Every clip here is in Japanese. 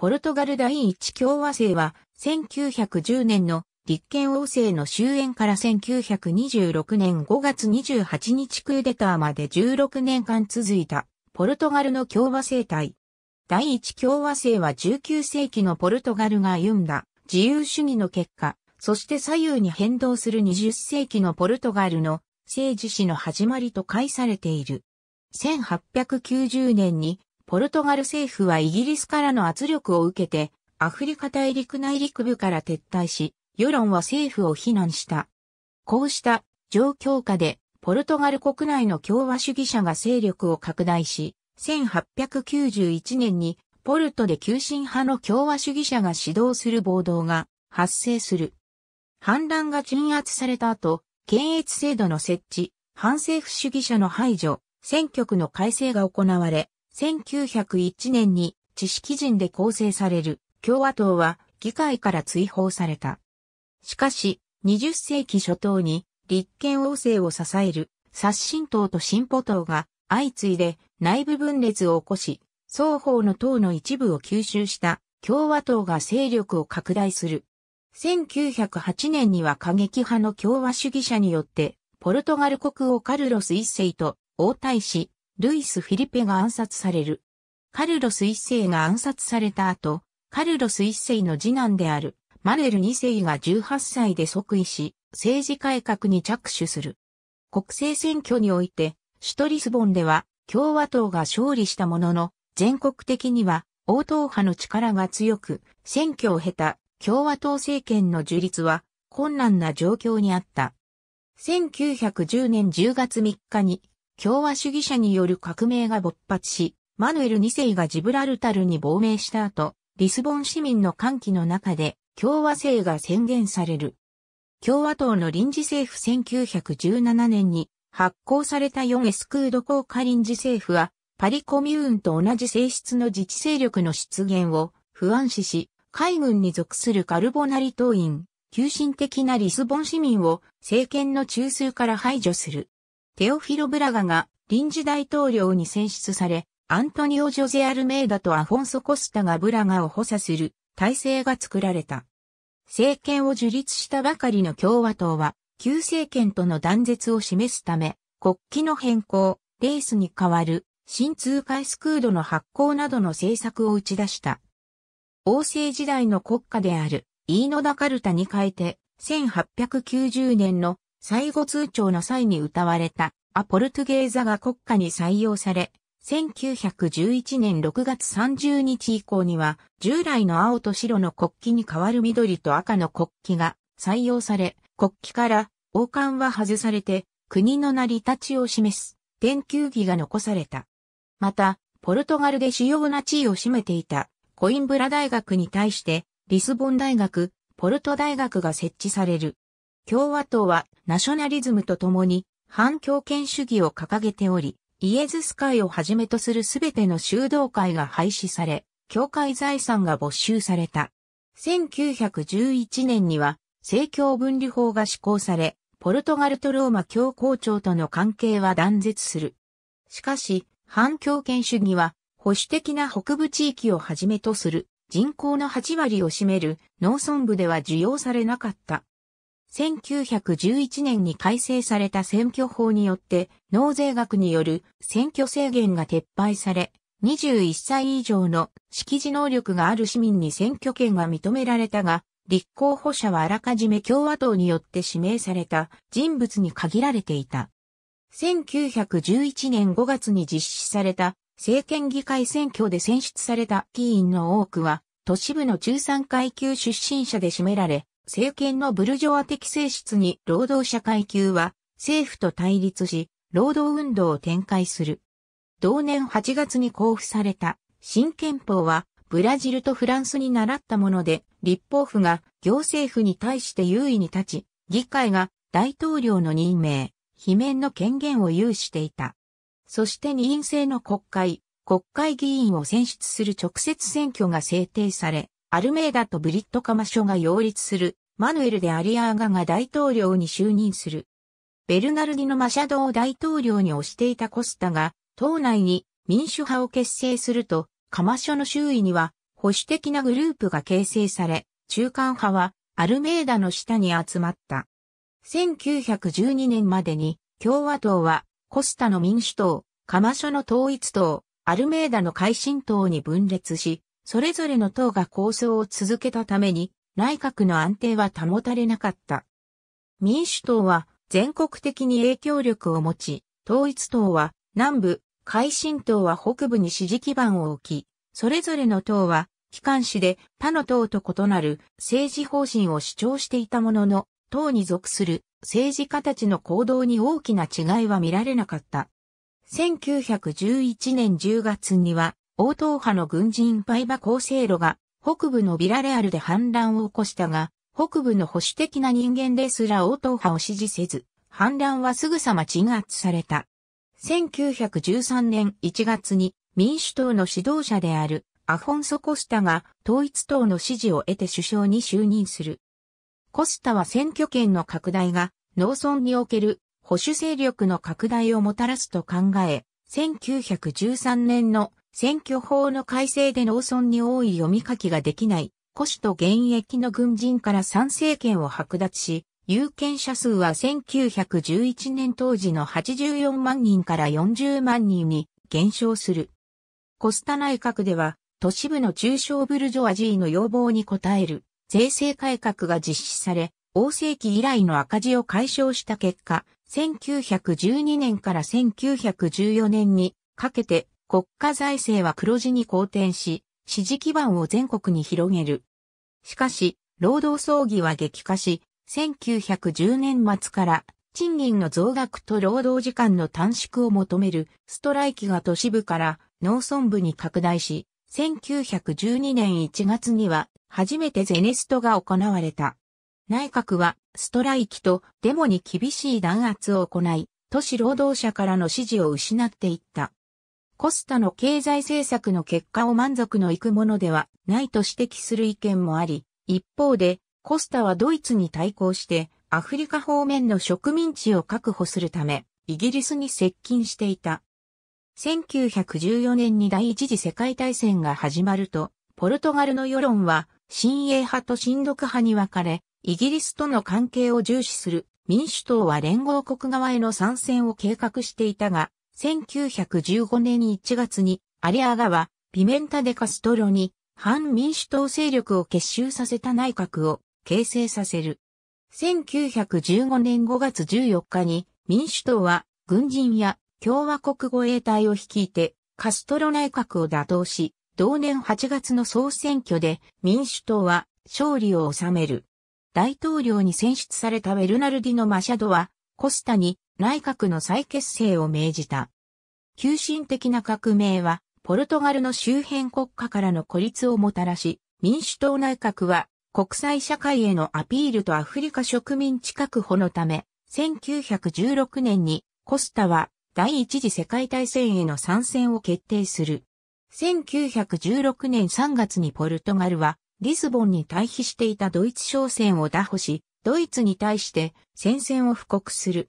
ポルトガル第一共和制は、1910年の立憲王政の終焉から1926年5月28日クーデターまで16年間続いた、ポルトガルの共和制体。第一共和制は19世紀のポルトガルが歩んだ自由主義の結果、そして左右に変動する20世紀のポルトガルの政治史の始まりと解されている。1890年にポルトガル政府はイギリスからの圧力を受けて、アフリカ大陸内陸部から撤退し、世論は政府を非難した。こうした状況下で、ポルトガル国内の共和主義者が勢力を拡大し、1891年にポルトで急進派の共和主義者が指導する暴動が発生する。反乱が鎮圧された後、検閲制度の設置、反政府主義者の排除、選挙区の改正が行われ、1901年に知識人で構成される共和党は議会から追放された。しかし、20世紀初頭に立憲王政を支える刷新党と進歩党が相次いで内部分裂を起こし、双方の党の一部を吸収した共和党が勢力を拡大する。1908年には過激派の共和主義者によって、ポルトガル国王カルロス一世と王太子ルイス・フィリペが暗殺される。カルロス一世が暗殺された後、カルロス一世の次男であるマレル二世が18歳で即位し、政治改革に着手する。国政選挙において、首都リスボンでは共和党が勝利したものの、全国的には王党派の力が強く、選挙を経た共和党政権の樹立は困難な状況にあった。1910年10月3日に共和主義者による革命が勃発し、マヌエル2世がジブラルタルに亡命した後、リスボン市民の歓喜の中で共和制が宣言される。共和党の臨時政府1917年に発行された4エスクード効果臨時政府は、パリコミューンと同じ性質の自治勢力の出現を不安視し、海軍に属するカルボナリ党員、急進的なリスボン市民を政権の中枢から排除する。テオフィロ・ブラガが臨時大統領に選出され、アントニオ・ジョゼ・アルメイダとアフォンソ・コスタがブラガを補佐する体制が作られた。政権を樹立したばかりの共和党は、旧政権との断絶を示すため、国旗の変更、レースに代わる、新通貨スクードの発行などの政策を打ち出した。王政時代の国家である、イーノダカルタに変えて、1890年の最後通帳の際に歌われたアポルトゲーザが国歌に採用され、1911年6月30日以降には、従来の青と白の国旗に代わる緑と赤の国旗が採用され、国旗から王冠は外されて、国の成り立ちを示す、天球儀が残された。また、ポルトガルで主要な地位を占めていた、コインブラ大学に対して、リスボン大学、ポルト大学が設置される。共和党はナショナリズムとともに反共権主義を掲げており、イエズス会をはじめとするすべての修道会が廃止され、教会財産が没収された。1911年には、政教分離法が施行され、ポルトガルとローマ教皇庁との関係は断絶する。しかし、反共権主義は、保守的な北部地域をはじめとする人口の8割を占める農村部では受容されなかった。1911年に改正された選挙法によって納税額による選挙制限が撤廃され、21歳以上の識字能力がある市民に選挙権が認められたが、立候補者はあらかじめ共和党によって指名された人物に限られていた。1911年5月に実施された政権議会選挙で選出された議員の多くは都市部の中産階級出身者で占められ、政権のブルジョア的性質に労働者階級は政府と対立し、労働運動を展開する。同年8月に公布された新憲法はブラジルとフランスに習ったもので、立法府が行政府に対して優位に立ち、議会が大統領の任命、罷免の権限を有していた。そして二院制の国会、国会議員を選出する直接選挙が制定され、アルメーダとブリットカマショが擁立する、マヌエル・でアリアーガが大統領に就任する。ベルナルディのマシャドを大統領に推していたコスタが、党内に民主派を結成すると、カマショの周囲には保守的なグループが形成され、中間派はアルメーダの下に集まった。1912年までに共和党はコスタの民主党、カマショの統一党、アルメーダの改新党に分裂し、それぞれの党が構想を続けたために、内閣の安定は保たれなかった。民主党は全国的に影響力を持ち、統一党は南部、改新党は北部に支持基盤を置き、それぞれの党は機関紙で他の党と異なる政治方針を主張していたものの、党に属する政治家たちの行動に大きな違いは見られなかった。1911年10月には王党派の軍人パイバ構成路が北部のビラレアルで反乱を起こしたが、北部の保守的な人間ですら王党派を支持せず、反乱はすぐさま鎮圧された。1913年1月に民主党の指導者であるアフォンソ・コスタが統一党の支持を得て首相に就任する。コスタは選挙権の拡大が農村における保守勢力の拡大をもたらすと考え、1913年の選挙法の改正で農村に多い読み書きができない、古種と現役の軍人から参政権を剥奪し、有権者数は1911年当時の84万人から40万人に減少する。コスタ内閣では、都市部の中小ブルジョアジーの要望に応える税制改革が実施され、王政期以来の赤字を解消した結果、1912年から1914年にかけて国家財政は黒字に好転し、支持基盤を全国に広げる。しかし、労働争議は激化し、1910年末から賃金の増額と労働時間の短縮を求めるストライキが都市部から農村部に拡大し、1912年1月には初めてゼネストが行われた。内閣はストライキとデモに厳しい弾圧を行い、都市労働者からの支持を失っていった。コスタの経済政策の結果を満足のいくものではないと指摘する意見もあり、一方で、コスタはドイツに対抗して、アフリカ方面の植民地を確保するため、イギリスに接近していた。1914年に第一次世界大戦が始まると、ポルトガルの世論は、親英派と親独派に分かれ、イギリスとの関係を重視する民主党は連合国側への参戦を計画していたが、1915年1月にアリアガはピメンタデカストロに反民主党勢力を結集させた内閣を形成させる。1915年5月14日に民主党は軍人や共和国護衛隊を率いてカストロ内閣を打倒し、同年8月の総選挙で民主党は勝利を収める。大統領に選出されたベルナルディのマシャドはコスタに内閣の再結成を命じた。急進的な革命は、ポルトガルの周辺国家からの孤立をもたらし、民主党内閣は国際社会へのアピールとアフリカ植民地確保のため、1916年にコスタは第一次世界大戦への参戦を決定する。1916年3月にポルトガルはリスボンに退避していたドイツ商船を打破し、ドイツに対して戦線を布告する。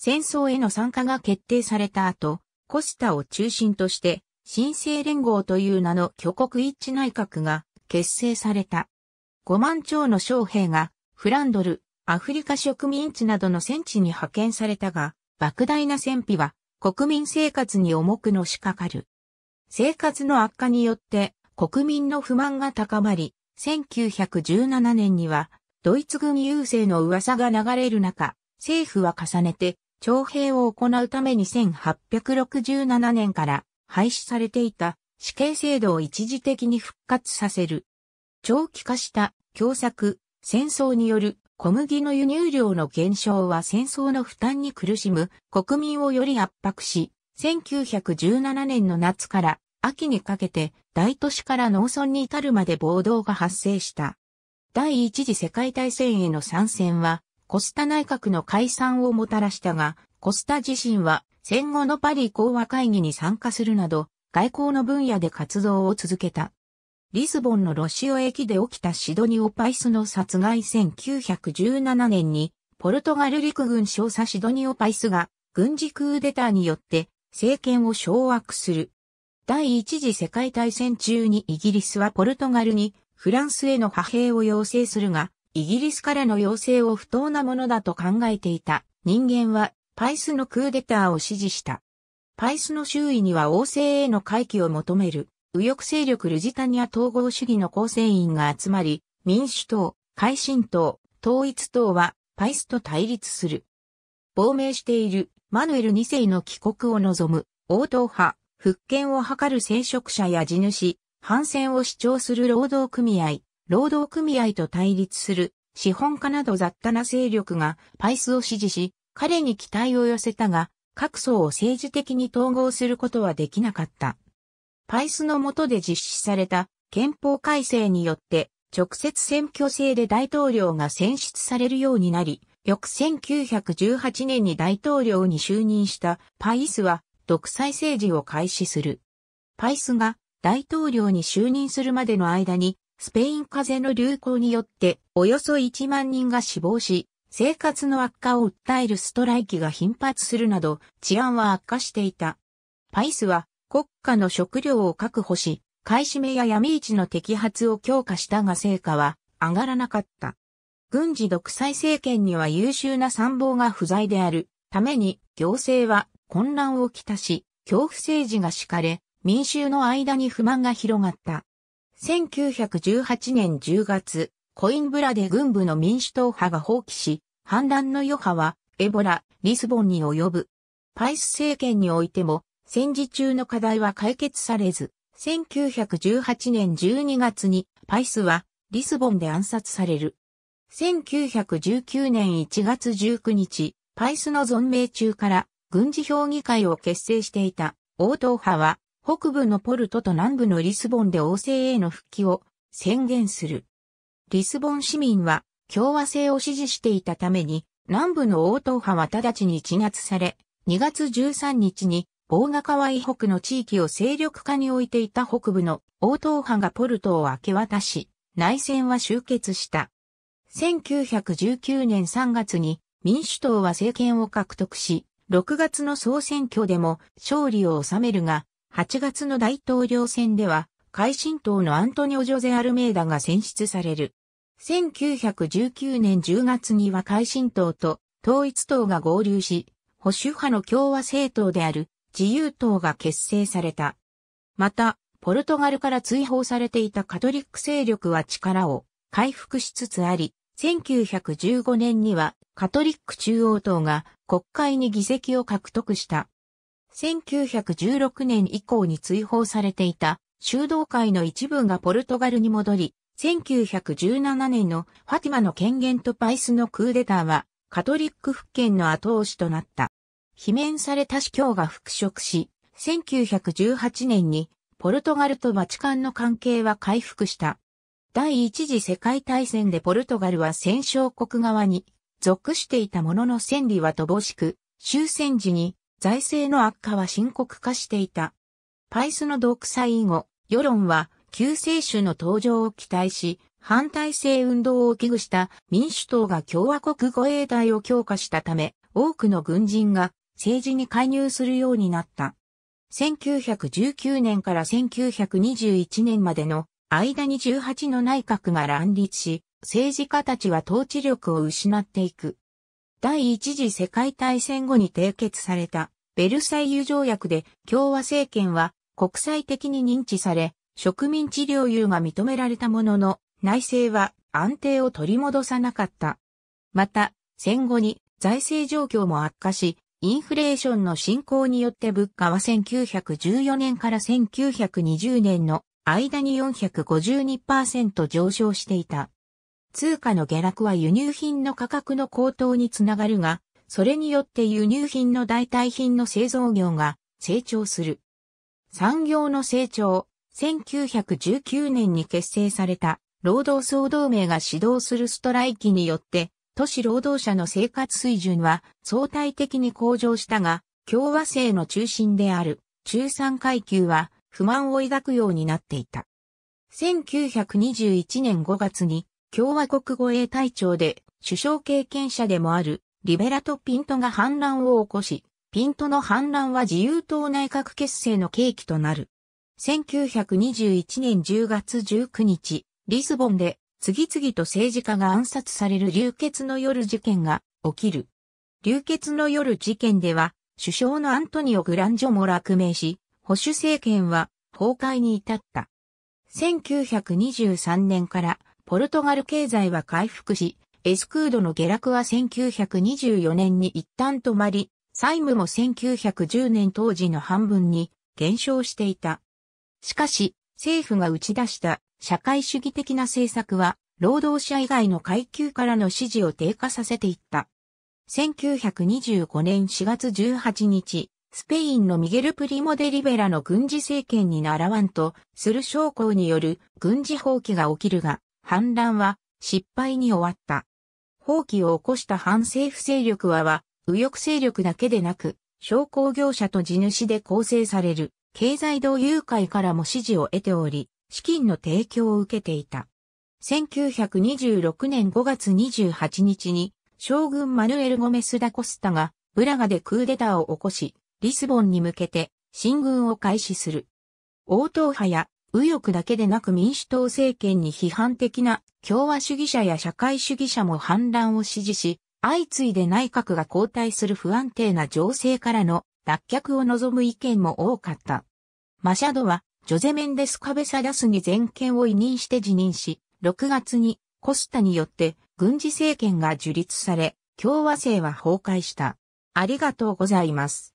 戦争への参加が決定された後、コスタを中心として、新生連合という名の巨国一致内閣が結成された。5万超の将兵が、フランドル、アフリカ植民地などの戦地に派遣されたが、莫大な戦費は国民生活に重くのしかかる。生活の悪化によって国民の不満が高まり、1917年にはドイツ軍優勢の噂が流れる中、政府は重ねて徴兵を行うために1867年から廃止されていた死刑制度を一時的に復活させる。長期化した共作、戦争による小麦の輸入量の減少は戦争の負担に苦しむ国民をより圧迫し、1917年の夏から秋にかけて大都市から農村に至るまで暴動が発生した。第一次世界大戦への参戦はコスタ内閣の解散をもたらしたが、コスタ自身は戦後のパリ講和会議に参加するなど、外交の分野で活動を続けた。リスボンのロシオ駅で起きたシドニオ・パイスの殺害1917年に、ポルトガル陸軍少佐シドニオ・パイスが軍事クーデターによって政権を掌握する。第一次世界大戦中にイギリスはポルトガルにフランスへの派兵を要請するが、イギリスからの要請を不当なものだと考えていた人間はパイスのクーデターを支持した。パイスの周囲には王政への回帰を求める右翼勢力ルジタニア統合主義の構成員が集まり、民主党、改新党、統一党はパイスと対立する。亡命しているマヌエル2世の帰国を望む王党派、復権を図る聖職者や地主、反戦を主張する労働組合、労働組合と対立する資本家など雑多な勢力がパイスを支持し、彼に期待を寄せたが、各層を政治的に統合することはできなかった。パイスの下で実施された憲法改正によって直接選挙制で大統領が選出されるようになり、翌1918年に大統領に就任したパイスは独裁政治を開始する。パイスが大統領に就任するまでの間にスペイン風邪の流行によっておよそ1万人が死亡し、生活の悪化を訴えるストライキが頻発するなど治安は悪化していた。パイスは国家の食料を確保し、買い占めや闇市の摘発を強化したが成果は上がらなかった。軍事独裁政権には優秀な参謀が不在であるために行政は混乱をきたし、恐怖政治が敷かれ、民衆の間に不満が広がった。1918年10月、コインブラで軍部の民主党派が放棄し、反乱の余波は、エボラ、リスボンに及ぶ。パイス政権においても、戦時中の課題は解決されず、1918年12月に、パイスは、リスボンで暗殺される。1919年1月19日、パイスの存命中から、軍事評議会を結成していた、王党派は、北部のポルトと南部のリスボンで王政への復帰を宣言する。リスボン市民は共和制を支持していたために、南部の王党派は直ちに鎮圧され、2月13日に、大賀川以北の地域を勢力下に置いていた北部の王党派がポルトを明け渡し、内戦は終結した。1919年3月に民主党は政権を獲得し、6月の総選挙でも勝利を収めるが、8月の大統領選では、改新党のアントニオ・ジョゼ・アルメイダが選出される。1919年10月には改新党と統一党が合流し、保守派の共和政党である自由党が結成された。また、ポルトガルから追放されていたカトリック勢力は力を回復しつつあり、1915年にはカトリック中央党が国会に議席を獲得した。1916年以降に追放されていた修道会の一部がポルトガルに戻り、1917年のファティマの権限とパイスのクーデターはカトリック復権の後押しとなった。罷免された司教が復職し、1918年にポルトガルとバチカンの関係は回復した。第一次世界大戦でポルトガルは戦勝国側に属していたものの戦利は乏しく、終戦時に財政の悪化は深刻化していた。パイスの独裁以後、世論は救世主の登場を期待し、反体制運動を危惧した民主党が共和国護衛隊を強化したため、多くの軍人が政治に介入するようになった。1919年から1921年までの間に18の内閣が乱立し、政治家たちは統治力を失っていく。第一次世界大戦後に締結されたベルサイユ条約で共和政権は国際的に認知され、植民地領有が認められたものの、内政は安定を取り戻さなかった。また、戦後に財政状況も悪化し、インフレーションの進行によって物価は1914年から1920年の間に452%上昇していた。通貨の下落は輸入品の価格の高騰につながるが、それによって輸入品の代替品の製造業が成長する。産業の成長、1919年に結成された労働総同盟が指導するストライキによって、都市労働者の生活水準は相対的に向上したが、共和制の中心である中産階級は不満を抱くようになっていた。1921年5月に共和国護衛隊長で首相経験者でもあるリベラとピントが反乱を起こし、ピントの反乱は自由党内閣結成の契機となる。1921年10月19日、リスボンで次々と政治家が暗殺される流血の夜事件が起きる。流血の夜事件では、首相のアントニオ・グランジョも落命し、保守政権は崩壊に至った。1923年からポルトガル経済は回復し、エスクードの下落は1924年に一旦止まり、債務も1910年当時の半分に減少していた。しかし、政府が打ち出した社会主義的な政策は、労働者以外の階級からの支持を低下させていった。1925年4月18日、スペインのミゲル・プリモ・デ・リベラの軍事政権に習わんとする将校による軍事放棄が起きるが、反乱は失敗に終わった。放棄を起こした反政府勢力はは、右翼勢力だけでなく、商工業者と地主で構成される、経済同友会からも支持を得ており、資金の提供を受けていた。1926年5月28日に、将軍マヌエル・ゴメス・ダ・コスタが、ブラガでクーデターを起こし、リスボンに向けて、進軍を開始する。応答派や右翼だけでなく民主党政権に批判的な共和主義者や社会主義者も反乱を支持し、相次いで内閣が交代する不安定な情勢からの脱却を望む意見も多かった。マシャドは、ジョゼメンデス・カベサダスに全権を委任して辞任し、6月にコスタによって軍事政権が樹立され、共和制は崩壊した。ありがとうございます。